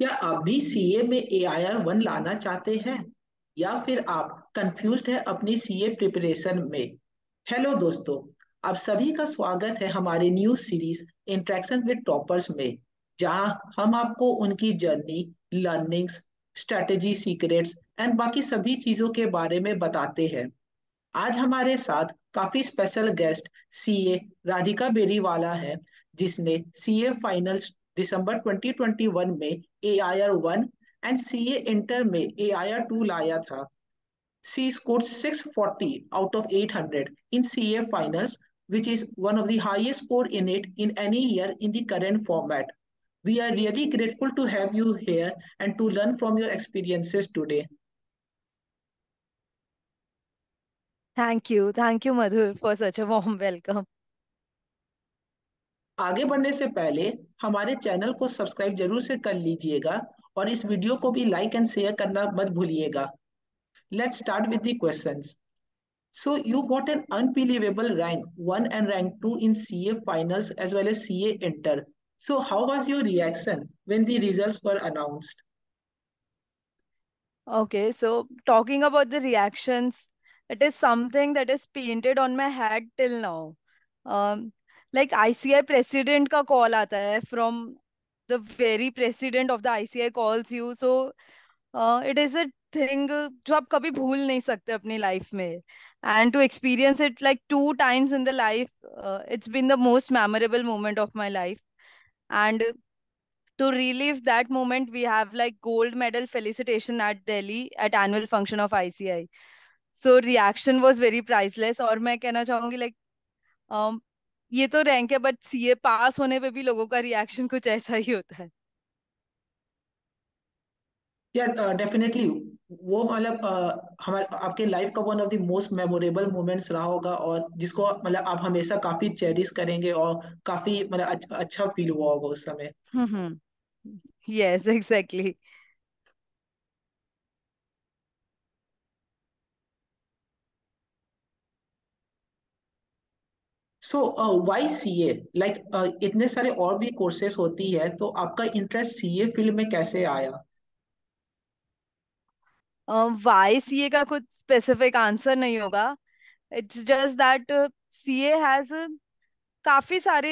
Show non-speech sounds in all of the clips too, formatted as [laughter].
क्या आप भी सीए में ए आई आर वन लाना चाहते हैं या फिर आप कंफ्यूज है अपनी सीए प्रिपरेशन में हेलो दोस्तों आप सभी का स्वागत है हमारे new series interaction with toppers में जहां हम आपको उनकी journey learnings strategy secrets and बाकी सभी चीजों के बारे में बताते हैं आज हमारे साथ काफी special guest CA Radhika Beriwala है जिसने सीए फाइनल्स दिसंबर 2021 में AIR 1 and CA inter में AIR 2 लाया था. She scored 640 out of 800 in CA finals, which is one of the highest score in it in any year in the current format. We are really grateful to have you here and to learn from your experiences today. Thank you. Thank you, Madhu, for such a warm [laughs] welcome. आगे बढ़ने से पहले हमारे channel को subscribe जरूर से कर लीजिएगा और इस वीडियो को भी लाइक एंड शेयर करना मत भूलिएगा let's start with the questions so you got an unbelievable rank 1 and rank 2 in ca finals as well as ca inter so how was your reaction when the results were announced okay so talking about the reactions it is something that is painted on my head till now um, like ICI president का call आता है from the very president of the ICI calls you so it is a thing जो आप कभी भूल नहीं सकते अपनी लाइफ में and to experience it like two times in the life it's been the most memorable moment of my life and to relive that moment we have like gold medal felicitation at delhi at annual function of ici so reaction was very priceless और मैं कहना चाहूंगी like um, ये तो rank है but CA पास होने पे भी लोगों का रिएक्शन कुछ ऐसा ही होता है या डेफिनेटली uh, वो मतलब uh, हमारे आपके लाइफ का one of the most memorable moments रहा होगा और जिसको मतलब आप हमेशा काफी चेरिश करेंगे और काफी मतलब अच्छा फील हुआ होगा उस समय hmm yes hmm. Exactly so why C A like इतने सारे और भी कोर्सेस होती है तो आपका इंटरेस्ट सी ए फील्ड में कैसे आया वाई सी ए का कुछ स्पेसिफिक आंसर नहीं होगा it's just that C A has काफी सारे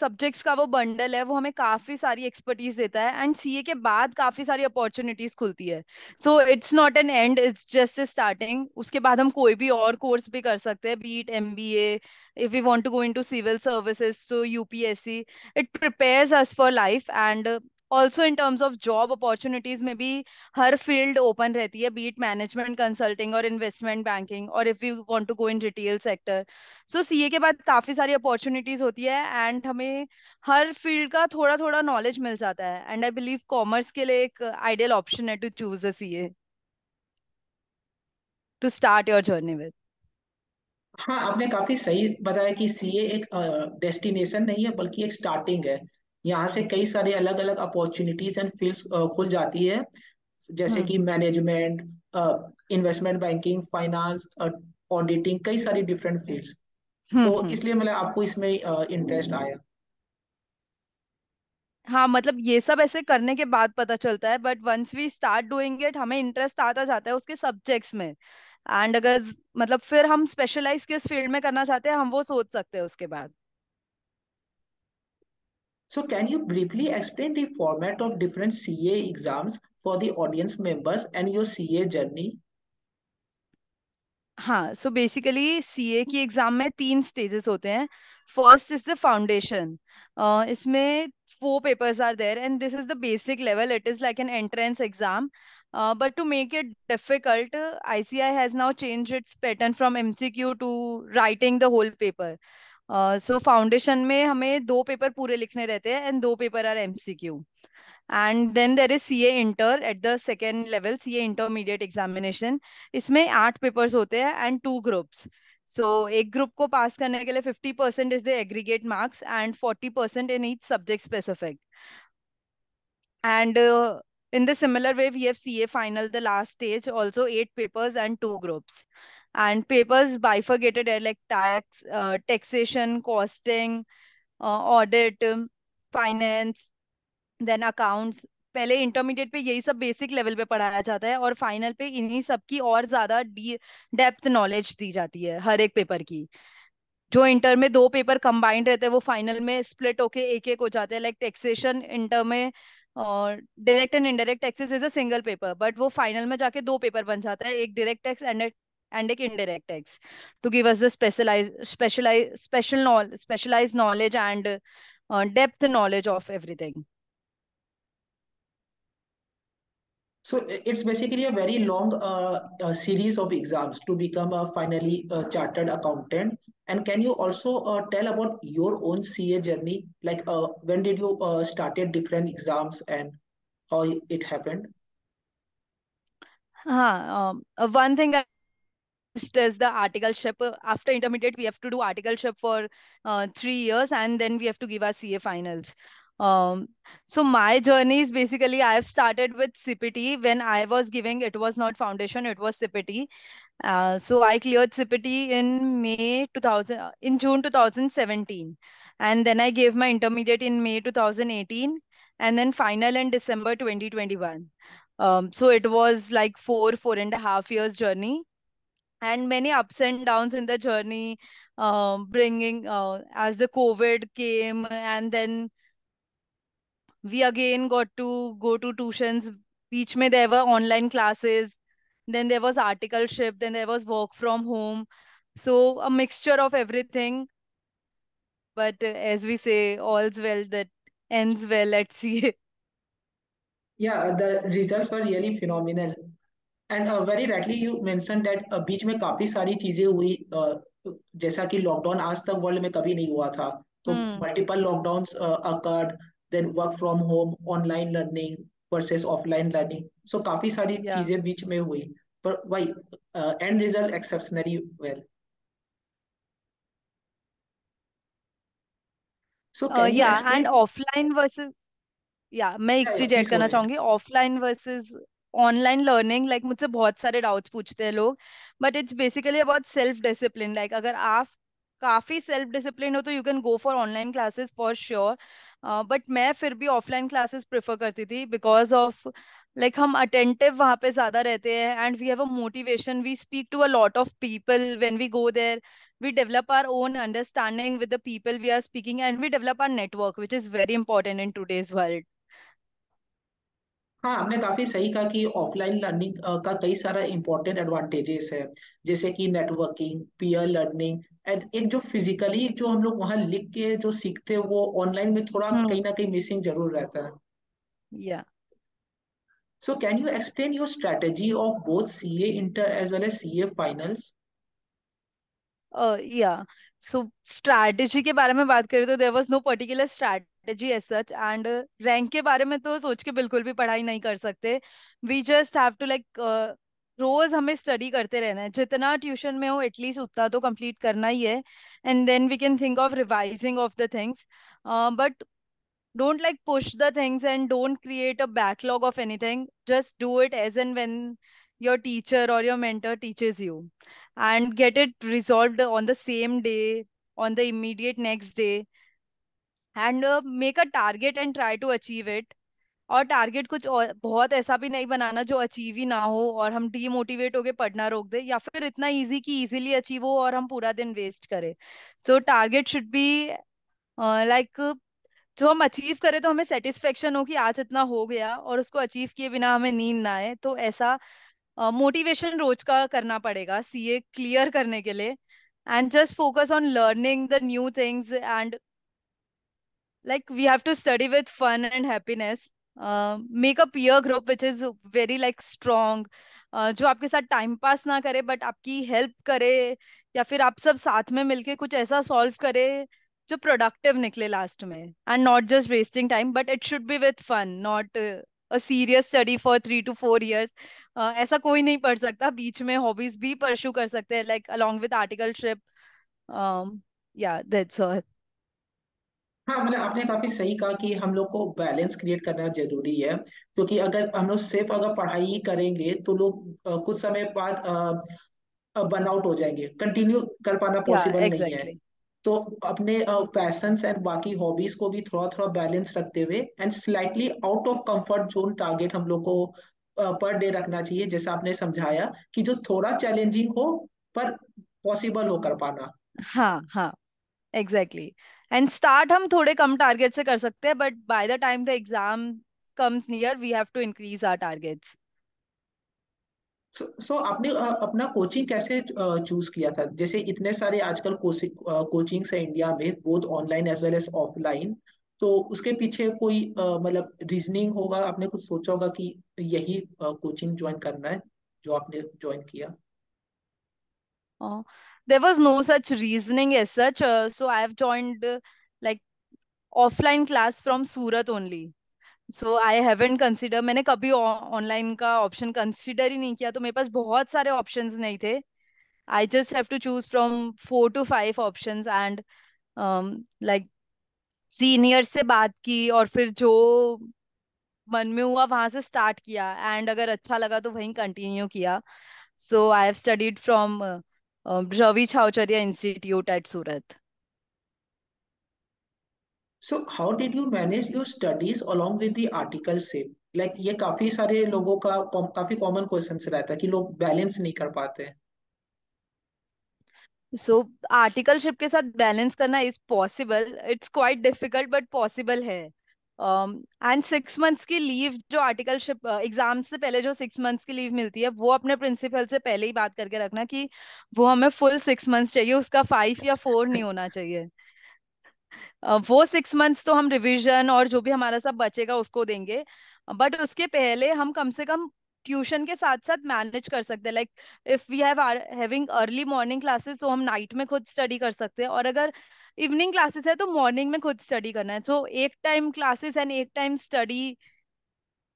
सब्जेक्ट्स का वो बंडल है वो हमें काफी सारी एक्सपर्टीज देता है एंड सीए के बाद काफी सारी अपॉर्चुनिटीज खुलती है so it's not an end it's just starting उसके बाद हम कोई भी और कोर्स भी कर सकते हैं be it M B A if you want to go into civil services to UPSC it prepare us for life and also in terms of job opportunities में भी हर फील्ड ओपन रहती है बीट मैनेजमेंट कंसल्टिंग और investment banking और if you want to go in retail sector so C A के बाद काफी सारी अपॉर्चुनिटीज होती है एंड हमें हर फील्ड का थोड़ा थोड़ा नॉलेज मिल जाता है एंड आई बिलीव कॉमर्स के लिए एक आइडियल ऑप्शन है to choose a C A to start your journey with हाँ आपने काफी सही बताया कि सीए एक डेस्टिनेशन नहीं है बल्कि एक स्टार्टिंग है यहाँ से कई सारे अलग अलग अपॉर्चुनिटीज एंड फील्ड खुल जाती है जैसे हम्म। कि management investment banking finance auditing कई सारी डिफरेंट फील्ड्स हम्म, तो हम्म। इसलिए मतलब आपको इसमें इंटरेस्ट आया हाँ मतलब ये सब ऐसे करने के बाद पता चलता है but once we start doing it हमें इंटरेस्ट आता जाता है उसके सब्जेक्ट्स में एंड अगर मतलब फिर हम स्पेशलाइज किस फील्ड में करना चाहते हैं हम वो सोच सकते हैं उसके बाद So can you briefly explain the format of different CA exams for the audience members and your CA journey? हाँ सो बेसिकली सीए की एग्जाम में तीन स्टेजेस होते हैं फर्स्ट is the फाउंडेशन इसमें four papers are there and this is the basic level it is like an entrance but to make it difficult, ICI has now changed its pattern from MCQ to writing the whole paper. So uh, foundation so में हमें दो paper पूरे लिखने रहते हैं and दो paper are MCQ and then there is C A inter at the second level C A intermediate examination इसमें आठ पेपर्स होते हैं एंड टू ग्रुप्स सो एक ग्रुप को पास करने के लिए fifty percent is the aggregate marks and forty percent in each subject specific and the similar way we we C A final the last stage also eight papers and two groups and papers bifurcated at eh, like tax, uh, taxation, costing, uh, audit, um, finance, then accounts. पहले intermediate पे यही सब basic level पे पढ़ाया जाता है और final पे इन्हीं सब की और ज्यादा डी डेप्थ नॉलेज दी जाती है हर एक पेपर की जो इंटर में दो पेपर कंबाइंड रहते हैं वो फाइनल में स्प्लिट होके एक एक हो जाते हैं लाइक टैक्सेशन इंटर में direct and indirect taxes is a single paper but वो फाइनल में जाके दो पेपर बन जाता है एक direct tax and and indirect tax to give us the specialized specialized special specialized knowledge and uh, depth knowledge of everything so it's basically a very long uh, uh, series of exams to become a finally a uh, chartered accountant and can you also uh, tell about your own ca journey like uh, when did you started different exams and how it happened um, uh, um, one thing I is the articleship uh, after intermediate we have to do articleship for uh, three years and then we have to give our ca finals um, so my journey is basically i have started with cpt when i was giving it was not foundation it was cpt uh, so i cleared cpt in may 2000 uh, in june 2017 and then i gave my intermediate in may 2018 and then final in december 2021 um, so it was like four four and a half years journey and many ups and downs in the journey uh, bringing uh, as the covid came and then we again got to go to tuitions each may there were online classes then there was articleship then there was work from home so a mixture of everything but uh, as we say all's well that ends well at see. [laughs] yeah the results were really phenomenal and very rightly you mention that बीच में काफी सारी चीजें हुई uh, जैसा कि lockdown आज तक वर्ल्ड में कभी नहीं हुआ था तो multiple lockdown occurred then work from home online learning versus offline learning so काफी सारी yeah. चीजें बीच में हुई पर वही and result exceptionally well yeah and offline versus yeah मैं एक चीज ऐड करना चाहूंगी offline versus online learning like मुझसे बहुत सारे डाउट्स पूछते हैं लोग but it's basically about self discipline like अगर आप काफी सेल्फ डिसिप्लिन हो तो you can go for online classes for sure but मैं फिर भी ऑफलाइन क्लासेस प्रिफर करती थी बिकॉज ऑफ लाइक हम अटेंटिव वहां पे ज्यादा रहते हैं and we have a motivation we speak to a lot of people when we go there we develop our own understanding with the people we are speaking and we develop our network which is very important in today's world हाँ हमने काफी सही कहा कि offline learning का कई सारा important advantages है जैसे कि नेटवर्किंग पीयर लर्निंग एंड एक जो फिजिकली जो हम लोग वहाँ लिख के जो सीखते हैं वो ऑनलाइन में थोड़ा हम्म कहीं ना कहीं मिसिंग जरूर रहता है या So can you explain your strategy of both CA inter as well as CA finals या सो स्ट्रैटेजी के बारे में बात करें तो there was no particular strategy as such and rank के बारे में तो सोच के बिल्कुल भी पढ़ाई नहीं कर सकते we just have to like रोज हमें स्टडी करते रहना है जितना ट्यूशन में हो एटलीस्ट उतना तो कंप्लीट करना ही है and then we can think of revising of the things but don't like push the things and don't create a backlog of anything just do it as and when your teacher और your mentor teaches you and get it resolve on the same day on the immediate next day and make a target and try to achieve it और target कुछ और बहुत ऐसा भी नहीं बनाना जो achieve ही ना हो और हम डीमोटिवेट होके पढ़ना रोक दे या फिर इतना इजी कि इजीली अचीव हो और हम पूरा दिन वेस्ट करें so target should be like जो हम अचीव करें तो हमें सेटिस्फेक्शन हो कि आज इतना हो गया और उसको अचीव किए बिना हमें नींद ना आए तो ऐसा मोटिवेशन uh, रोज का करना पड़ेगा ए क्लियर करने के लिए and just focus on learning the new things and like we have to study with fun and happiness uh, make a peer group which is very like strong uh, जो आपके साथ time pass ना करे but आपकी help करे या फिर आप सब साथ में मिलके कुछ ऐसा सॉल्व करे जो प्रोडक्टिव निकले लास्ट में and not just wasting time but it should be with fun not a serious study for three to four years ऐसा कोई नहीं पढ़ सकता बीच में हॉबीज भी परस्यू कर सकते हैं like along with articleship yeah that's all हाँ मतलब आपने काफी सही कहा कि हम लोग को बैलेंस क्रिएट करना जरूरी है क्योंकि अगर हम लोग सिर्फ अगर पढ़ाई करेंगे तो लोग कुछ समय बाद बर्नआउट हो जाएंगे कंटिन्यू कर पाना पॉसिबल yeah, exactly. नहीं है तो अपने पैसन एंड बाकी हॉबीज को भी थोड़ा थोड़ा बैलेंस रखते हुए and slightly out of comfort zone target हम लोग को पर डे रखना चाहिए जैसा आपने समझाया कि जो थोड़ा चैलेंजिंग हो पर पॉसिबल हो कर पाना हाँ हाँ एग्जैक्टली exactly. एंड स्टार्ट हम थोड़े कम टारगेट से कर सकते हैं but by the time the exam comes near we have to increase our targets so so, so, आपने अपना कोचिंग कैसे चूज किया था जैसे इतने सारे आजकल कोचिंग है इंडिया में both online as well as offline तो उसके पीछे कोई मतलब रीजनिंग होगा आपने कुछ सोचा होगा कि यही कोचिंग ज्वाइन करना है जो आपने ज्वाइन किया there was no such reasoning as such. Uh, so I have joined uh, like offline class from Surat only. So I haven't consider मैंने कभी ऑनलाइन का ऑप्शन कंसिडर ही नहीं किया तो मेरे पास बहुत सारे ऑप्शन नहीं थे I just have to choose from four to five options and like senior से बात की और फिर जो मन में हुआ वहां से स्टार्ट किया एंड अगर अच्छा लगा तो वहीं कंटिन्यू किया so I have studied from Ravi Chhawchharia institute at Surat so how did you manage your studies along with the article से लाइक ये काफी सारे लोगों का काफी कॉमन क्वेश्चन रहता है कि लोग बैलेंस नहीं कर पाते सो आर्टिकलशिप के साथ बैलेंस करना is possible it's quite difficult but possible है एंड सिक्स मंथ्स की लीव जो आर्टिकलशिप एग्जाम uh, से पहले जो सिक्स मंथ्स की लीव मिलती है वो अपने प्रिंसिपल से पहले ही बात करके रखना कि वो हमें फुल सिक्स मंथ्स चाहिए उसका फाइव या फोर नहीं होना चाहिए uh, वो सिक्स मंथ्स तो हम रिविजन और जो भी हमारा सब बचेगा उसको देंगे बट उसके पहले हम कम से कम ट्यूशन के साथ साथ मैनेज कर सकते हैं like if we have having early morning classes तो हम नाइट में खुद स्टडी कर सकते हैं और अगर इवनिंग क्लासेस है तो मॉर्निंग में खुद स्टडी करना है सो so, एक टाइम क्लासेस एंड एक टाइम स्टडी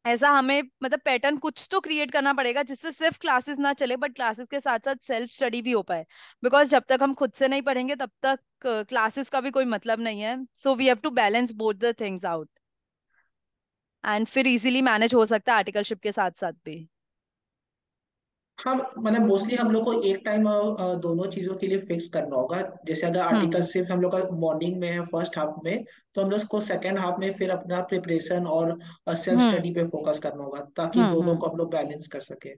ऐसा हमें मतलब पैटर्न कुछ तो क्रिएट करना पड़ेगा जिससे सिर्फ क्लासेस ना चले बट क्लासेस के साथ साथ सेल्फ स्टडी भी हो पाए बिकॉज जब तक हम खुद से नहीं पढ़ेंगे तब तक क्लासेस का भी कोई मतलब नहीं है so we have to balance both the things out and फिर इजीली मैनेज हो सकता है आर्टिकलशिप के साथ साथ भी हाँ मतलब मोस्टली हम लोग को एक टाइम दोनों चीजों के लिए फिक्स करना होगा जैसे अगर आर्टिकल हम्म। सिर्फ हम लोग का मॉर्निंग में है फर्स्ट हाफ में तो हम लोग को सेकेंड हाफ में फिर अपना प्रिपरेशन और सेल्फ हम्म। स्टडी पे फोकस करना होगा ताकि हम्म, दोनों को हम लोग बैलेंस कर सके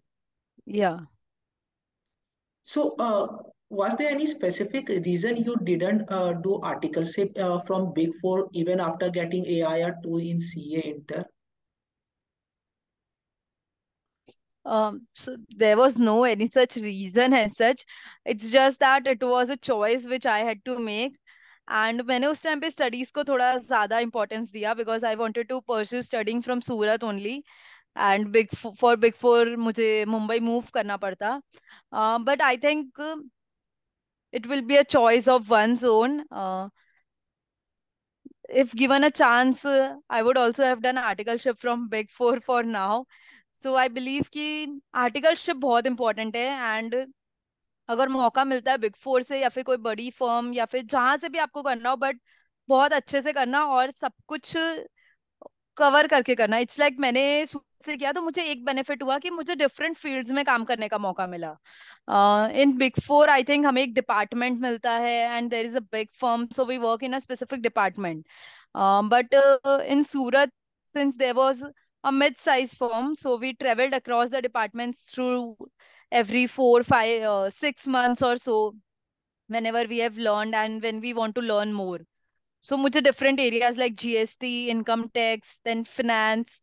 या सो was there any specific reason you didn't uh, do articleship uh, from big four even after getting air 2 in ca inter Um, so there was no any such reason as such. It's just that it was a choice which I had to make. And मैंने उस time पे studies को थोड़ा ज्यादा importance दिया because I wanted to pursue studying from Surat only and big for big four मुझे Mumbai move करना पड़ता but I think it will be a choice of one's own. Uh, if given a chance, I would also have done articleship from Big Four for now so I believe कि articleship बहुत important है and अगर मौका मिलता है big four से या फिर कोई बड़ी फर्म या फिर जहां से भी आपको करना हो बट बहुत अच्छे से करना और सब कुछ कवर करके करना इट्स लाइक like मैंने से किया तो मुझे एक बेनिफिट हुआ कि मुझे डिफरेंट फील्ड्स में काम करने का मौका मिला in big four I think हमें एक डिपार्टमेंट मिलता है and there is a big firm so we work in a specific department but in Surat since there was a mid-sized firm so we traveled across the departments through every 4 5 uh, 6 months or so whenever we have learned and when we want to learn more so mujhe different areas like gst income tax then finance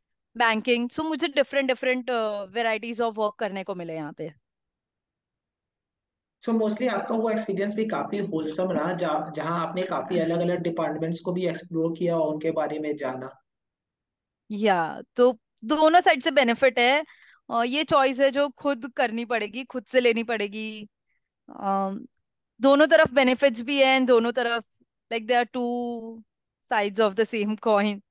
banking so mujhe different different uh, varieties of work karne ko mile yahan pe so mostly आपका वो experience भी काफी wholesome रहा जहाँ आपने काफी अलग अलग डिपार्टमेंट्स को भी एक्सप्लोर किया और उनके बारे में जाना या तो दोनों साइड से बेनिफिट है और ये चॉइस है जो खुद करनी पड़ेगी खुद से लेनी पड़ेगी दोनों तरफ बेनिफिट्स भी है दोनों तरफ like they are two sides of the same coin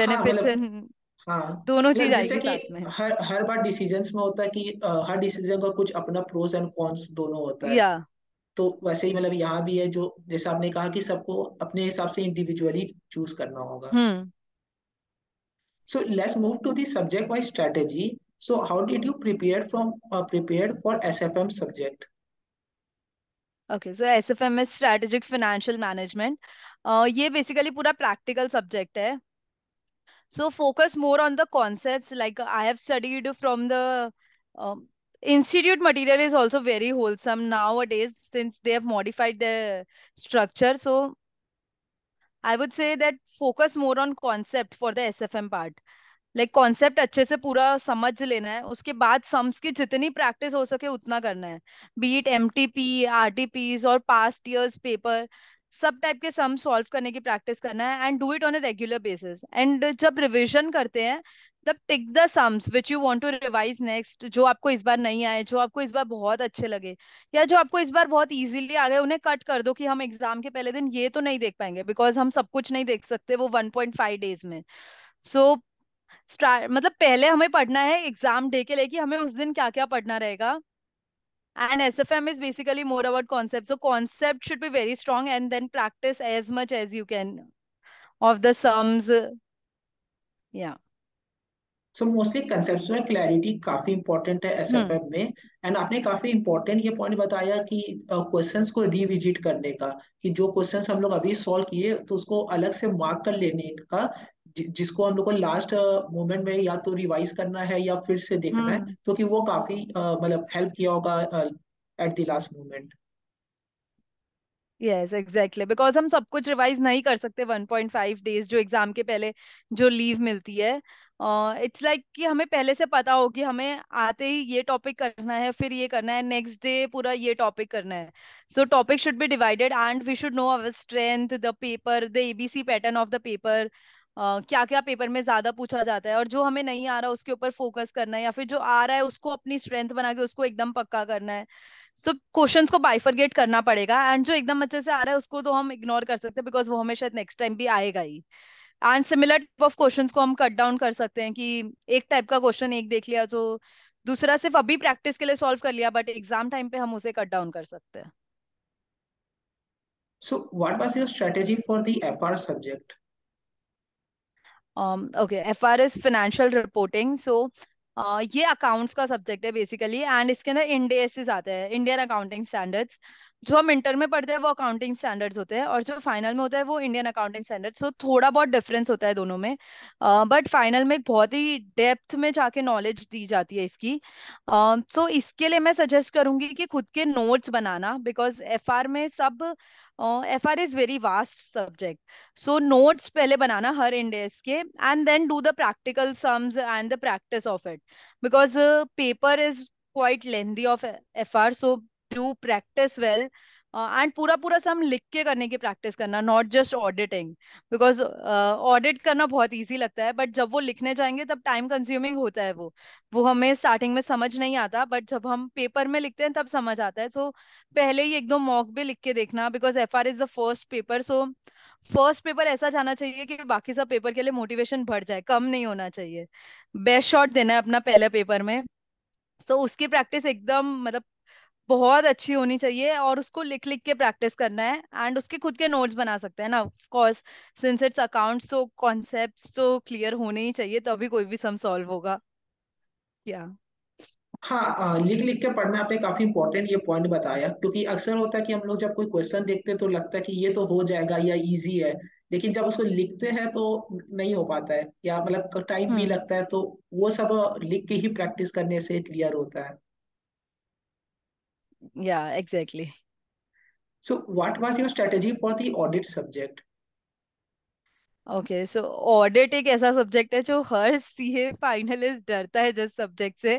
benefits and हाँ दोनों चीज मतलब आएगी साथ में हर हर बार डिसीजंस में होता है कि आ, हर डिसीजन का कुछ अपना प्रोस एंड कॉन्स दोनों होता है या तो वैसे ही मतलब यहाँ भी है जो जैसे आपने कहा कि सबको अपने हिसाब से इंडिविजुअली चूज करना होगा hmm So let's move to the subject wise strategy. So how did you prepare from uh, prepared for SFM subject? Okay, so SFM is Strategic Financial Management. Financial uh, management ये basically पूरा subject. So है more on the concepts. Like I have studied from the um, institute material is also very wholesome nowadays since they have modified the structure so I would say that focus more on concept for the S F M part like concept अच्छे से पूरा समझ लेना है उसके बाद sums की जितनी प्रैक्टिस हो सके उतना करना है be it M T P R T P और पास्ट ईयर्स पेपर सब टाइप के सम सॉल्व करने की प्रैक्टिस करना है and do it on a regular basis and जब रिविजन करते हैं मतलब tick the sums which you want to revise next जो आपको इस बार नहीं आए जो आपको इस बार बहुत अच्छे लगे या जो आपको इस बार बहुत इजीली आ गए उन्हें कट कर दो कि हम एग्जाम के पहले दिन ये तो नहीं देख पाएंगे बिकॉज हम सब कुछ नहीं देख सकते वो 1.5 डेज में सो so, मतलब पहले हमें पढ़ना है एग्जाम डे के लिए कि हमें उस दिन क्या क्या पढ़ना रहेगा and sfm is basically more about concept so concept should be very strong and then practice as much as you can of the sums yeah so mostly concept में क्लैरिटी काफी इंपॉर्टेंट है एस एफ एसएफएम में and आपने काफी important ये point बताया कि questions uh, को रिविजिट करने का कि जो क्वेश्चंस हम लोग अभी सॉल्व किए तो उसको अलग से मार्क कर लेने का जि, जिसको हम लोग को लास्ट मोमेंट uh, में या तो रिवाइज करना है या फिर से देखना है तो हम्म। कि वो काफी मतलब हेल्प किया होगा at the last moment yes exactly because हम सब कुछ रिवाइज नहीं कर सकते 1.5 डेज जो एग्जाम के पहले जो लीव मिलती है इट्स लाइक like कि हमें पहले से पता हो कि हमें आते ही ये टॉपिक करना है फिर ये करना है नेक्स्ट डे पूरा ये टॉपिक करना है so topic should be divided and we should know our strength the paper the ABC pattern of the paper क्या क्या पेपर में ज्यादा पूछा जाता है और जो हमें नहीं आ रहा उसके ऊपर फोकस करना है या फिर जो आ रहा है उसको अपनी स्ट्रेंथ बना के उसको एकदम पक्का करना है सो so, क्वेश्चंस को बाइफरगेट करना पड़ेगा एंड जो एकदम अच्छे से आ रहा है उसको तो हम इग्नोर कर सकते हैं बिकॉज वो हमें शायद नेक्स्ट टाइम भी आएगा ही and similar type of question को हम कट डाउन कर सकते हैं कि एक टाइप का क्वेश्चन एक देख लिया जो दूसरा सिर्फ अभी प्रैक्टिस के लिए सॉल्व कर लिया बट एग्जाम टाइम पे हम उसे कट डाउन कर सकते हैं so what was your strategy for the fr subject um okay fr is financial reporting so uh, ये अकाउंट्स का सब्जेक्ट है बेसिकली एंड इसके अंदर इंडेसिस आते हैं इंडियन अकाउंटिंग स्टैंडर्ड्स जो हम इंटर में पढ़ते हैं वो अकाउंटिंग स्टैंडर्ड्स होते हैं और जो फाइनल में होता है वो इंडियन अकाउंटिंग स्टैंडर्ड्स तो थोड़ा बहुत डिफरेंस होता है दोनों में बट uh, फाइनल में बहुत ही डेप्थ में जाके नॉलेज दी जाती है इसकी सो uh, so इसके लिए मैं सजेस्ट करूंगी कि खुद के नोट्स बनाना बिकॉज एफ में सब F R is very vast subject so notes पहले बनाना हर इंडेस के and then do the practical sums and the practice of it because paper is quite lengthy of F R so do practice well and पूरा पूरा सब लिख के करने की प्रैक्टिस करना not just auditing because audit करना बहुत ईजी लगता है बट जब वो लिखने जाएंगे तब टाइम कंज्यूमिंग होता है वो वो हमें स्टार्टिंग में समझ नहीं आता बट जब हम पेपर में लिखते हैं तब समझ आता है सो so, पहले ही एकदम मॉक भी लिख के देखना because F R is the first paper so first paper ऐसा जाना चाहिए कि बाकी सब पेपर के लिए मोटिवेशन बढ़ जाए कम नहीं होना चाहिए बेस्ट शॉट देना है अपना पहले पेपर में सो so, उसकी प्रैक्टिस एकदम मतलब बहुत अच्छी होनी चाहिए और उसको लिख लिख के प्रैक्टिस करना है एंड उसके खुद के नोट्स बना सकते हैं ना of course since it's accounts तो कॉन्सेप्ट्स तो क्लियर होने ही चाहिए तभी तो कोई भी सम सॉल्व होगा क्या हाँ लिख लिख के पढ़ना आपने काफी इंपॉर्टेंट ये पॉइंट बताया क्योंकि अक्सर होता है कि हम लोग जब कोई क्वेश्चन देखते हैं तो लगता है कि ये तो हो जाएगा या इजी है लेकिन जब उसको लिखते हैं तो नहीं हो पाता है या मतलब टाइम भी हम्म। लगता है तो वो सब लिख के ही प्रैक्टिस करने से क्लियर होता है yeah exactly so what was your strategy for the audit subject okay so audit एक ऐसा सब्जेक्ट है जो हर सीए फाइनलिस्ट डरता है जिस सब्जेक्ट से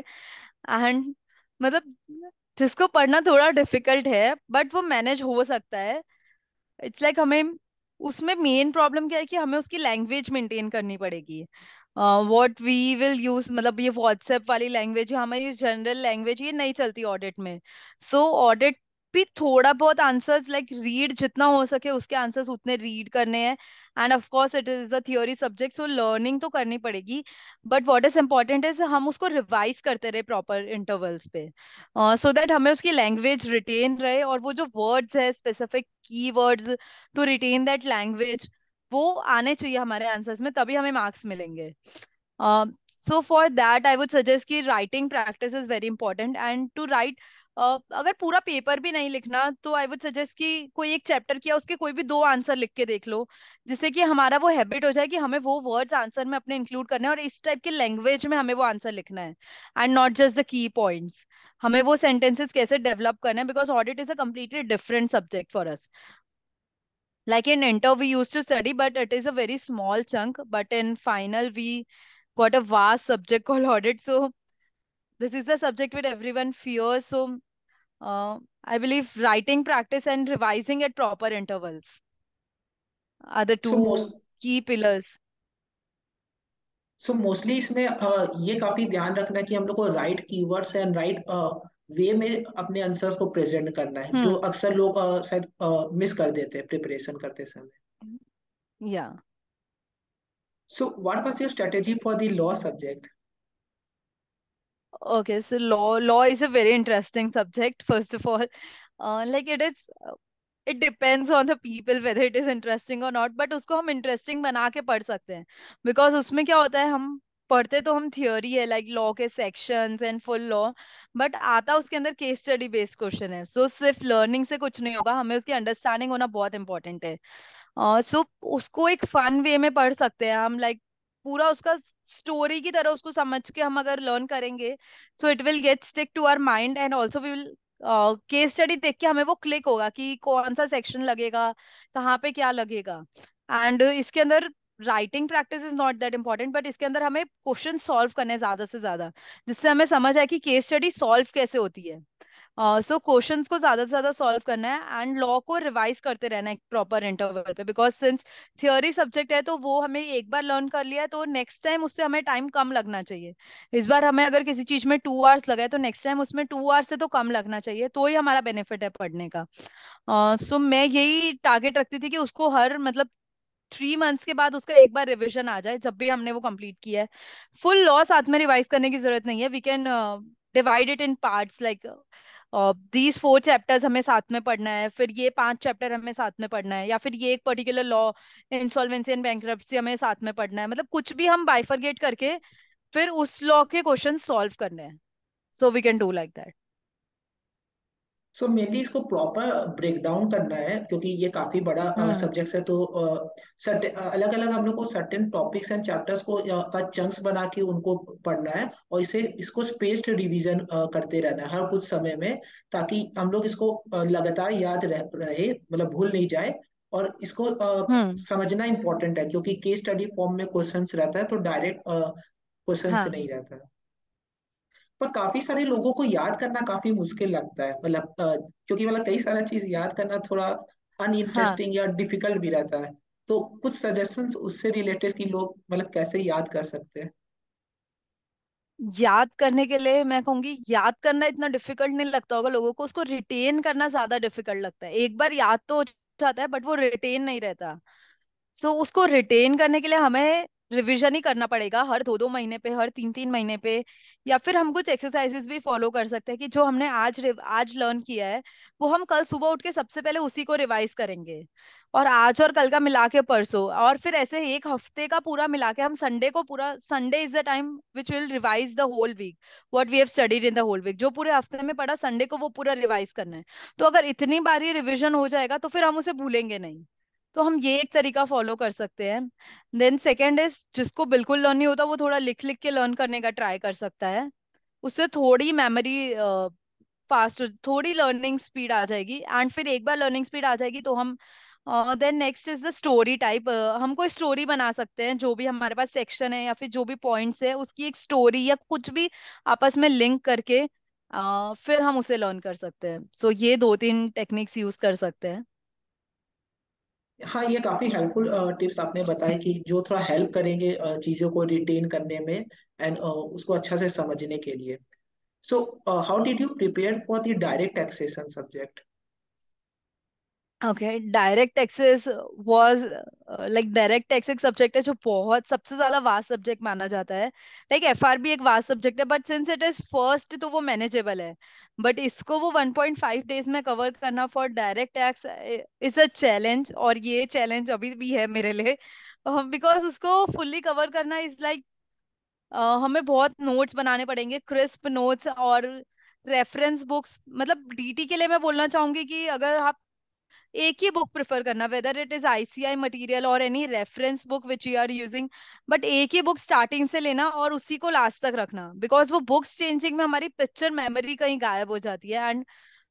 एंड मतलब जिसको पढ़ना थोड़ा डिफिकल्ट है बट वो मैनेज हो सकता है इट्स लाइक like हमें उसमें मेन प्रॉब्लम क्या है कि हमें उसकी लैंग्वेज मेंटेन करनी पड़ेगी वॉट वी विल यूज मतलब ये व्हाट्सएप वाली लैंग्वेज हमारी जनरल लैंग्वेज ये नहीं चलती ऑडिट में सो so, ऑडिट भी थोड़ा बहुत आंसर्स लाइक रीड जितना हो सके उसके आंसर्स उतने रीड करने हैं and of course it is a theory subject so learning तो करनी पड़ेगी but what is important is हम उसको रिवाइज करते रहे प्रॉपर इंटरवल्स पे सो uh, दैट so हमें उसकी लैंग्वेज रिटेन रहे और वो जो वर्ड्स है specific key words to retain that language वो आने चाहिए हमारे आंसर्स में तभी हमें मार्क्स मिलेंगे so for that I would suggest कि writing practice is very important and to write अगर पूरा पेपर भी नहीं लिखना तो आई वुड सजेस्ट कि कोई एक चैप्टर किया उसके कोई भी दो आंसर लिख के देख लो जिससे कि हमारा वो हैबिट हो जाए कि हमें वो वर्ड्स आंसर में अपने इंक्लूड करने हैं और इस टाइप के लैंग्वेज में हमें वो आंसर लिखना है and not just the key points हमें वो सेंटेंसेस कैसे डेवलप करना है because audit is a completely different subject for us like in inter we used to study but it is a very small chunk but in final we got a vast subject called audit so this is the subject with everyone fears so uh, i believe writing practice and revising at proper intervals are the two so most, key pillars so mostly isme uh, ye kafi dhyan rakhna ki hum log ko right keywords and right uh, way में अपने answers को present करना है जो हम्म। अक्सर लोग शायद miss कर देते हैं प्रिपरेशन करते समय या so what was your strategy for the law subject okay so law law is a very interesting subject first of all like it is it depends on the people whether it is interesting और not but उसको हम interesting बना के पढ़ सकते हैं because उसमें क्या होता है हम पढ़ते तो हम थियोरी है लाइक लॉ के sections and full law but आता उसके अंदर केस स्टडी बेस्ड क्वेश्चन है सो so, सिर्फ लर्निंग से कुछ नहीं होगा हमें उसकी अंडरस्टैंडिंग होना बहुत इंपॉर्टेंट है सो uh, so, उसको एक फन वे में पढ़ सकते हैं हम लाइक like, पूरा उसका स्टोरी की तरह उसको समझ के हम अगर लर्न करेंगे so it will get stick to our mind and also we will case study देख के हमें वो क्लिक होगा कि कौन सा सेक्शन लगेगा कहाँ पे क्या लगेगा एंड इसके अंदर writing practice is not that important but इसके अंदर हमें क्वेश्चन सॉल्व करने ज्यादा से ज्यादा जिससे हमें समझ आए कि केस स्टडी सॉल्व कैसे होती है सो uh, क्वेश्चन so को ज्यादा से ज्यादा सॉल्व करना है एंड लॉ को रिवाइज करते रहना है प्रॉपर इंटरवल पे बिकॉज सिंस थियोरी सब्जेक्ट है तो वो हमें एक बार लर्न कर लिया है तो नेक्स्ट टाइम उससे हमें टाइम कम लगना चाहिए इस बार हमें अगर किसी चीज में टू आवर्स लगा है तो नेक्स्ट टाइम उसमें टू आवर्स से तो कम लगना चाहिए तो ही हमारा बेनिफिट है पढ़ने का सो uh, so मैं यही टारगेट रखती थी कि उसको हर मतलब थ्री मंथ्स के बाद उसका एक बार रिविजन आ जाए जब भी हमने वो कंप्लीट किया है फुल लॉ साथ में रिवाइज करने की जरूरत नहीं है we can divide it in part like these four chapters हमें साथ में पढ़ना है फिर ये पांच चैप्टर हमें साथ में पढ़ना है या फिर ये एक particular law insolvency and bank हमें साथ में पढ़ना है मतलब कुछ भी हम बाइफरगेट करके फिर उस लॉ के क्वेश्चन सॉल्व करने हैं so we can do like that so mainly इसको प्रॉपर ब्रेक डाउन करना है क्योंकि ये काफी बड़ा सब्जेक्ट हाँ। है तो अलग अलग हम लोग को सर्टेन टॉपिक्स एंड चैप्टर्स को का चंक्स बना के उनको पढ़ना है और इसे इसको स्पेस्ड रिवीजन करते रहना है हर कुछ समय में ताकि हम लोग इसको लगातार याद रहे मतलब भूल नहीं जाए और इसको हाँ। समझना इम्पोर्टेंट है क्योंकि केस स्टडी फॉर्म में क्वेश्चन रहता है तो डायरेक्ट हाँ। क्वेश्चन नहीं रहता है पर काफी सारे लोगों को याद करना काफी मुश्किल लगता है मतलब क्योंकि मतलब कई सारा चीज याद करना थोड़ा अनइंटरेस्टिंग हाँ. या डिफिकल्ट भी रहता है तो कुछ सजेशंस उससे रिलेटेड कि लोग मतलब कैसे याद कर सकते हैं याद करने के लिए मैं कहूंगी याद करना इतना डिफिकल्ट नहीं लगता होगा लोगों को उसको रिटेन करना ज्यादा डिफिकल्ट लगता है एक बार याद तो हो जाता है बट वो रिटेन नहीं रहता सो so, उसको रिटेन करने के लिए हमें रिविजन ही करना पड़ेगा हर दो दो महीने पे हर तीन तीन महीने पे या फिर हम कुछ एक्सरसाइजेस भी फॉलो कर सकते हैं कि जो हमने आज आज लर्न किया है वो हम कल सुबह उठ के सबसे पहले उसी को रिवाइज करेंगे और आज और कल का मिला के परसों और फिर ऐसे एक हफ्ते का पूरा मिला के हम संडे को पूरा Sunday is the time which will revise the whole week what we have studied in the whole week जो पूरे हफ्ते में पड़ा संडे को वो पूरा रिवाइज करना है तो अगर इतनी बार ये रिविजन हो जाएगा तो फिर हम उसे भूलेंगे नहीं तो हम ये एक तरीका फॉलो कर सकते हैं देन सेकेंड इज जिसको बिल्कुल लर्न नहीं होता वो थोड़ा लिख लिख के लर्न करने का ट्राई कर सकता है उससे थोड़ी मेमोरी फास्ट uh, थोड़ी लर्निंग स्पीड आ जाएगी एंड फिर एक बार लर्निंग स्पीड आ जाएगी तो हम then next is the story type हम कोई स्टोरी बना सकते हैं जो भी हमारे पास सेक्शन है या फिर जो भी पॉइंट्स है उसकी एक स्टोरी या कुछ भी आपस में लिंक करके uh, फिर हम उसे लर्न कर सकते हैं सो so, ये दो तीन टेक्निक्स यूज कर सकते हैं हाँ ये काफी हेल्पफुल टिप्स आपने बताए कि जो थोड़ा हेल्प करेंगे चीजों को रिटेन करने में एंड उसको अच्छा से समझने के लिए so how did you prepare for the direct taxation subject okay direct taxes was like direct tax एक सब्जेक्ट है जो बहुत सबसे ज्यादा वास्ट सब्जेक्ट माना जाता है लाइक एफ आर भी एक वास्ट सब्जेक्ट है but since it is first तो वो मैनेजेबल है बट इसको वो 1.5 डेज में कवर करना for direct tax is a challenge और ये चैलेंज अभी भी है मेरे लिए बिकॉज uh, उसको फुल्ली कवर करना इज लाइक like, uh, हमें बहुत नोट्स बनाने पड़ेंगे क्रिस्प नोट्स और रेफरेंस बुक्स मतलब डीटी के लिए मैं बोलना चाहूंगी कि अगर आप एक ही बुक प्रिफर करना whether it is ICAI material और any reference book which you are using but एक ही बुक स्टार्टिंग से लेना और उसी को लास्ट तक रखना बिकॉज वो बुक्स चेंजिंग में हमारी पिक्चर मेमोरी कहीं गायब हो जाती है and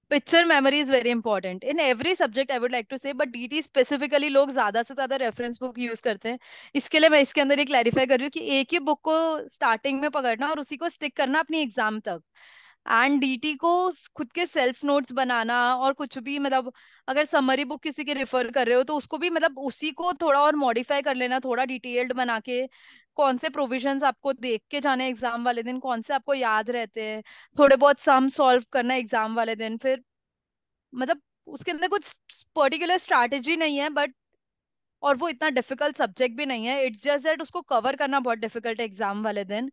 picture memory is very important in every subject I would like to say but DT specifically लोग ज्यादा से ज्यादा रेफरेंस बुक यूज करते हैं इसके लिए मैं इसके अंदर ये क्लैरिफाई कर रही हूँ कि एक ही बुक को स्टार्टिंग में पकड़ना और उसी को स्टिक करना अपनी एग्जाम तक एंड डीटी को खुद के सेल्फ नोट्स बनाना और कुछ भी मतलब अगर समरी बुक किसी के रिफर कर रहे हो तो उसको भी मतलब उसी को थोड़ा और मॉडिफाई कर लेना थोड़ा डिटेल्ड बना के कौन से प्रोविजंस आपको देख के जाने एग्जाम वाले दिन कौन से आपको याद रहते हैं थोड़े बहुत सम सॉल्व करना एग्जाम वाले दिन फिर मतलब उसके अंदर कुछ पर्टिकुलर स्ट्रैटेजी नहीं है बट और वो इतना डिफिकल्ट सब्जेक्ट भी नहीं है इट्स जस्ट दैट उसको कवर करना बहुत डिफिकल्ट है एग्जाम वाले दिन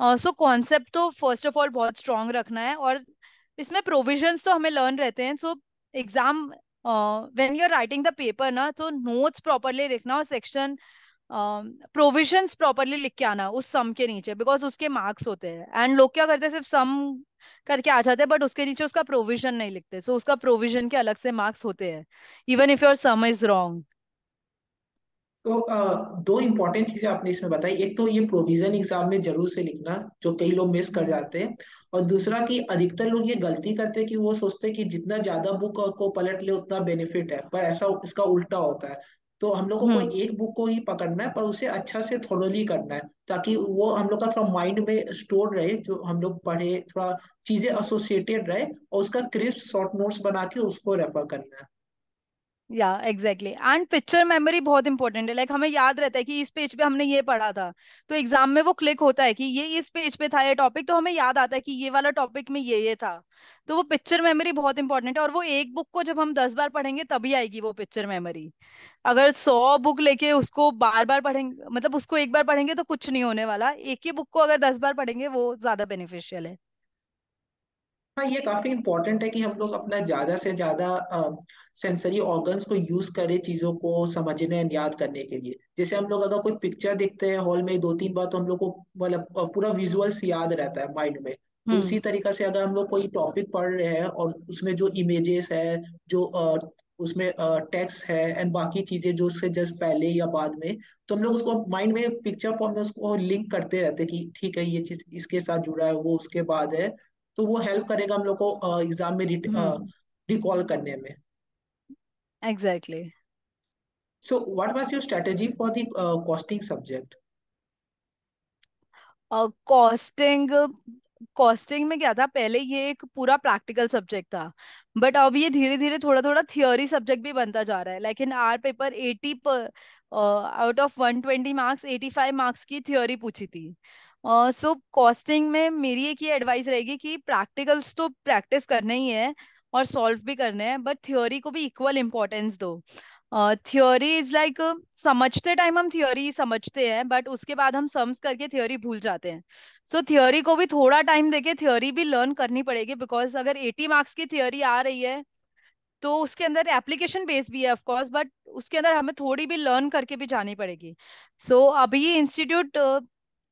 सो uh, कॉन्सेप्ट so तो फर्स्ट ऑफ ऑल बहुत स्ट्रांग रखना है और इसमें प्रोविजंस तो हमें लर्न रहते हैं so exam when you are writing the paper ना तो नोट्स प्रॉपरली लिखना और सेक्शन प्रोविजंस प्रॉपरली लिख के आना उस सम के नीचे बिकॉज उसके मार्क्स होते हैं एंड लोग क्या करते हैं सिर्फ सम करके आ जाते हैं बट उसके नीचे उसका प्रोविजन नहीं लिखते सो so, उसका प्रोविजन के अलग से मार्क्स होते हैं even if your sum is wrong तो दो इंपॉर्टेंट चीजें आपने इसमें बताई एक तो ये प्रोविजन एग्जाम में जरूर से लिखना जो कई लोग मिस कर जाते हैं और दूसरा कि अधिकतर लोग ये गलती करते हैं कि वो सोचते हैं कि जितना ज्यादा बुक को पलट ले उतना बेनिफिट है पर ऐसा इसका उल्टा होता है तो हम लोगों को हम्म। एक बुक को ही पकड़ना है पर उसे अच्छा से थोड़ोली करना है ताकि वो हम लोग का थोड़ा माइंड में स्टोर रहे जो हम लोग पढ़े थोड़ा चीजें एसोसिएटेड रहे और उसका क्रिस्प शॉर्ट नोट्स बना के उसको रेफर करना है या एग्जैक्टली एंड पिक्चर मेमोरी बहुत इंपॉर्टेंट है लाइक like, हमें याद रहता है कि इस पेज पे हमने ये पढ़ा था तो एग्जाम में वो क्लिक होता है कि ये इस पेज पे था ये टॉपिक तो हमें याद आता है कि ये वाला टॉपिक में ये ये था तो वो पिक्चर मेमोरी बहुत इंपॉर्टेंट है और वो एक बुक को जब हम दस बार पढ़ेंगे तभी आएगी वो पिक्चर मेमोरी अगर सौ बुक लेके उसको बार बार पढ़ेंगे मतलब उसको एक बार पढ़ेंगे तो कुछ नहीं होने वाला एक ही बुक को अगर दस बार पढ़ेंगे वो ज्यादा बेनिफिशियल है हाँ ये काफी इम्पोर्टेंट है कि हम लोग अपना ज्यादा से ज्यादा सेंसरी ऑर्गन्स को यूज करें चीजों को समझने एंड याद करने के लिए जैसे हम लोग अगर कोई पिक्चर देखते हैं हॉल में दो तीन बार तो हम लोग को मतलब पूरा विजुअल्स याद रहता है माइंड में तो हम्म। उसी तरीका से अगर हम लोग कोई टॉपिक पढ़ रहे हैं और उसमें जो इमेजेस है जो आ, उसमें टेक्स है एंड बाकी चीजें जो उससे जस्ट पहले या बाद में तो हम लोग उसको माइंड में पिक्चर फॉर्म में उसको लिंक करते रहते कि ठीक है ये चीज इसके साथ जुड़ा है वो उसके बाद है तो वो हेल्प करेगा हम लोग को एग्जाम में रिकॉल हम्म। करने में exactly so what was your strategy for the costing subject costing costing में क्या था पहले ये एक पूरा प्रैक्टिकल सब्जेक्ट था बट अब ये धीरे धीरे थोड़ा थोड़ा थियोरी सब्जेक्ट भी बनता जा रहा है लेकिन our paper eighty out of one twenty marks eighty five marks की थियोरी पूछी थी सो कॉस्टिंग में मेरी एक ही एडवाइस रहेगी कि प्रैक्टिकल्स तो प्रैक्टिस करने ही है और सॉल्व भी करने हैं बट थ्योरी को भी इक्वल इम्पोर्टेंस दो थ्योरी इज लाइक समझते टाइम हम थ्योरी समझते हैं बट उसके बाद हम सम्स करके थ्योरी भूल जाते हैं सो so, थ्योरी को भी थोड़ा टाइम देके थ्योरी भी लर्न करनी पड़ेगी बिकॉज अगर एटी मार्क्स की थ्योरी आ रही है तो उसके अंदर एप्लीकेशन बेस भी है ऑफ कोर्स बट उसके अंदर हमें थोड़ी भी लर्न करके भी जानी पड़ेगी सो so, अभी इंस्टीट्यूट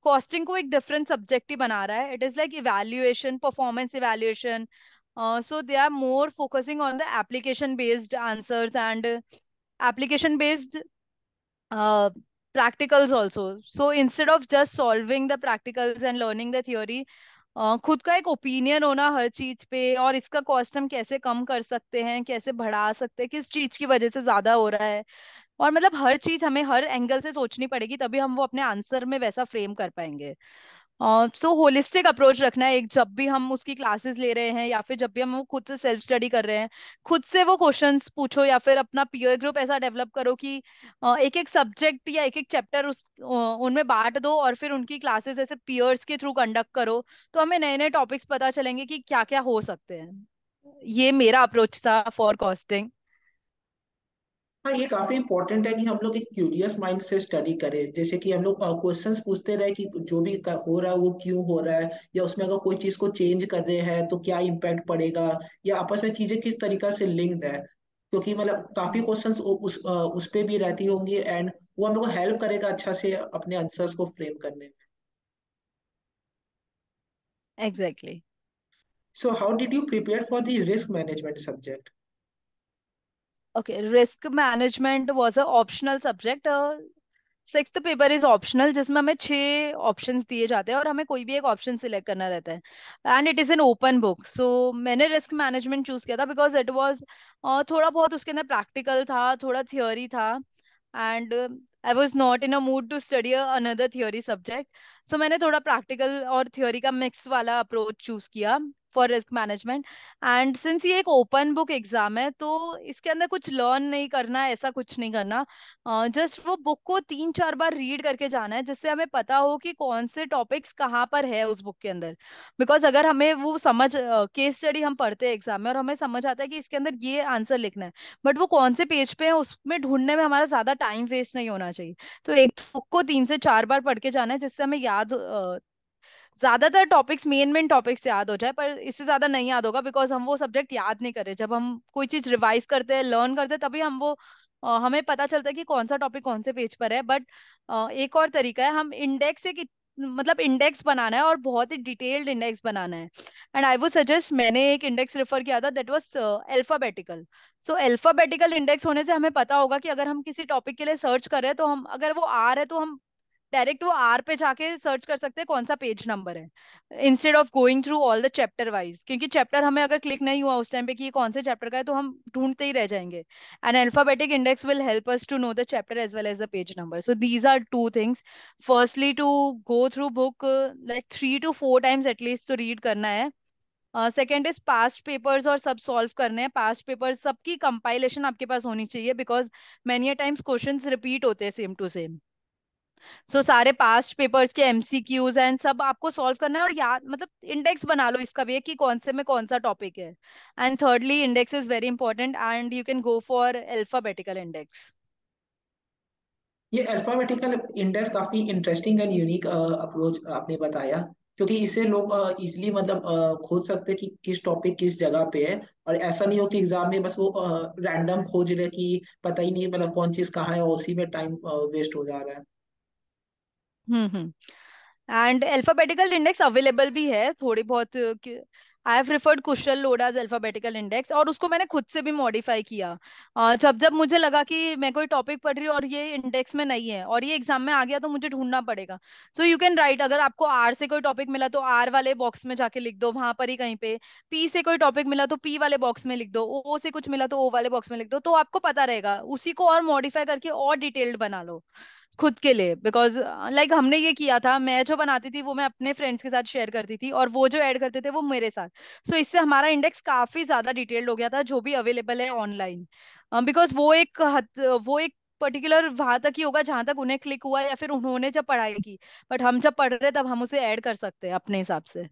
कॉस्टिंग को एक डिफरेंट सब्जेक्ट ही बना रहा है it is like evaluation performance evaluation so they are more focusing on the application based answer and application based practicals also so instead of just solving the practicals and learning the theory खुद का एक opinion होना हर चीज पे और इसका cost हम कैसे कम कर सकते हैं कैसे बढ़ा सकते हैं किस चीज की वजह से ज्यादा हो रहा है और मतलब हर चीज हमें हर एंगल से सोचनी पड़ेगी तभी हम वो अपने आंसर में वैसा फ्रेम कर पाएंगे सो होलिस्टिक अप्रोच रखना है एक जब भी हम उसकी क्लासेस ले रहे हैं या फिर जब भी हम वो खुद से सेल्फ स्टडी कर रहे हैं खुद से वो क्वेश्चंस पूछो या फिर अपना पीयर ग्रुप ऐसा डेवलप करो कि uh, एक एक सब्जेक्ट या एक एक चैप्टर उस uh, उनमें बांट दो और फिर उनकी क्लासेस ऐसे पीयर्स के थ्रू कंडक्ट करो तो हमें नए नए टॉपिक्स पता चलेंगे कि क्या क्या हो सकते हैं ये मेरा अप्रोच था फॉर कॉस्टिंग हाँ ये काफी इंपॉर्टेंट है कि हम लोग एक क्यूरियस माइंड से स्टडी करें जैसे कि हम लोग क्वेश्चंस पूछते रहे कि जो भी हो रहा है वो क्यों हो रहा है या उसमें अगर कोई चीज को चेंज कर रहे हैं तो क्या इम्पैक्ट पड़ेगा या आपस में चीजें किस तरीका से लिंक्ड है क्योंकि मतलब काफी क्वेश्चंस उस उस पे भी रहती होंगी एंड वो हम लोग को हेल्प करेगा अच्छा से अपने आंसर्स को फ्रेम करने में exactly so how did you prepare for the risk management subject okay risk management was a optional subject uh, paper is optional जिसमें हमें छह ऑप्शंस दिए जाते हैं और हमें कोई भी एक ऑप्शन सिलेक्ट करना रहता है and it is an open book so मैंने रिस्क मैनेजमेंट चूज किया था बिकॉज इट वाज थोड़ा बहुत उसके अंदर प्रैक्टिकल था थोड़ा थियोरी था and I was not in a mood to study another theory subject so मैंने थोड़ा प्रैक्टिकल और थियोरी का मिक्स वाला अप्रोच चूज किया for risk management and since ये एक ओपन बुक एग्जाम है तो इसके अंदर कुछ लर्न नहीं करना ऐसा कुछ नहीं करना जस्ट uh, वो बुक को तीन चार बार रीड करके जाना है जिससे हमें पता हो कि कौन से टॉपिक्स कहाँ पर है उस बुक के अंदर बिकॉज अगर हमें वो समझ केस uh, स्टडी हम पढ़ते हैं एग्जाम में और हमें समझ आता है कि इसके अंदर ये आंसर लिखना है बट वो कौन से पेज पे है उसमें ढूंढने में हमारा ज्यादा टाइम वेस्ट नहीं होना चाहिए तो एक बुक को तीन से चार बार पढ़ के जाना है जिससे हमें याद uh, ज्यादातर टॉपिक्स मेन मेन टॉपिक्स याद हो जाए पर इससे ज्यादा नहीं याद होगा बिकॉज हम वो सब्जेक्ट याद नहीं करे जब हम कोई चीज रिवाइज करते हैं लर्न करते हैं तभी हम वो हमें पता चलता है कि कौन सा टॉपिक कौन से पेज पर है बट एक और तरीका है हम इंडेक्स एक मतलब इंडेक्स बनाना है और बहुत ही डिटेल्ड इंडेक्स बनाना है एंड आई वुड सजेस्ट मैंने एक इंडेक्स रेफर किया था that was alphabetical so alphabetical index होने से हमें पता होगा कि अगर हम किसी टॉपिक के लिए सर्च कर रहे हैं तो हम अगर वो आ आर है तो हम डायरेक्ट वो आर पे जाके सर्च कर सकते हैं कौन सा पेज नंबर है instead of going through all the chapter wise क्योंकि चैप्टर हमें अगर क्लिक नहीं हुआ उस टाइम पे कि ये कौन से चैप्टर का है तो हम ढूंढते ही रह जाएंगे and alphabetic index will help us to know the chapter as well as the page number so these are two things firstly to go through book like three to four times at least तो read करना है second is past papers और सब solve करने हैं past papers सबकी compilation आपके पास होनी चाहिए because many times question repeat होते हैं same to same so so, सारे पास्ट पेपर्स के एमसीक्यूज एंड सब आपको सॉल्व करना है और याद मतलब इंडेक्स बना लो इसका भी है कि कौन से में कौन सा टॉपिक है and thirdly index is very important and you can go for alphabetical index ये अल्फाबेटिकल इंडेक्स काफी इंटरेस्टिंग एंड यूनिक अप्रोच आपने बताया क्योंकि इससे लोग इजिली मतलब खोज सकते कि किस टॉपिक किस जगह पे है और ऐसा नहीं हो कि एग्जाम में बस वो रैंडम खोज ले कि पता ही नहीं मतलब कौन चीज कहाँ है और उसी में टाइम वेस्ट हो जा रहा है एंड अल्फाबेटिकल इंडेक्स अवेलेबल भी है थोड़ी बहुत I have referred Kushal Lodha's alphabetical index और उसको मैंने खुद से भी मॉडिफाई किया जब जब मुझे लगा कि मैं कोई टॉपिक पढ़ रही हूँ और ये इंडेक्स में नहीं है और ये एग्जाम में आ गया तो मुझे ढूंढना पड़ेगा सो यू कैन राइट अगर आपको आर से कोई टॉपिक मिला तो आर वाले बॉक्स में जाके लिख दो वहां पर ही कहीं पे पी से कोई टॉपिक मिला तो पी वाले बॉक्स में लिख दो ओ से कुछ मिला तो ओ वाले बॉक्स में लिख दो तो आपको पता रहेगा उसी को और मॉडिफाई करके और डिटेल्ड बना लो खुद के लिए बिकॉज लाइक uh, like, हमने ये किया था मैं जो बनाती थी वो मैं अपने फ्रेंड्स के साथ शेयर करती थी और वो जो ऐड करते थे वो मेरे साथ सो so, इससे हमारा इंडेक्स काफी ज्यादा डिटेल्ड हो गया था जो भी अवेलेबल है ऑनलाइन बिकॉज uh, वो एक वो एक पर्टिकुलर वहां तक ही होगा जहां तक उन्हें क्लिक हुआ या फिर उन्होंने जब पढ़ाई की बट हम जब पढ़ रहे तब हम उसे ऐड कर सकते हैं अपने हिसाब से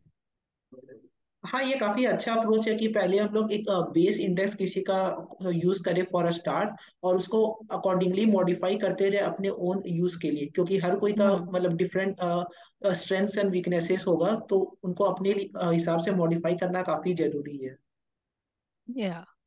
हाँ ये काफी अच्छा अप्रोच है कि पहले हम लोग एक बेस इंडेक्स किसी का यूज करें फॉर अ स्टार्ट और उसको अकॉर्डिंगली मॉडिफाई करते जाए अपने ओन यूज के लिए क्योंकि हर कोई का हम्म। मतलब डिफरेंट स्ट्रेंथ्स एंड वीकनेसेस होगा तो उनको अपने हिसाब से मॉडिफाई करना काफी जरूरी है या yeah.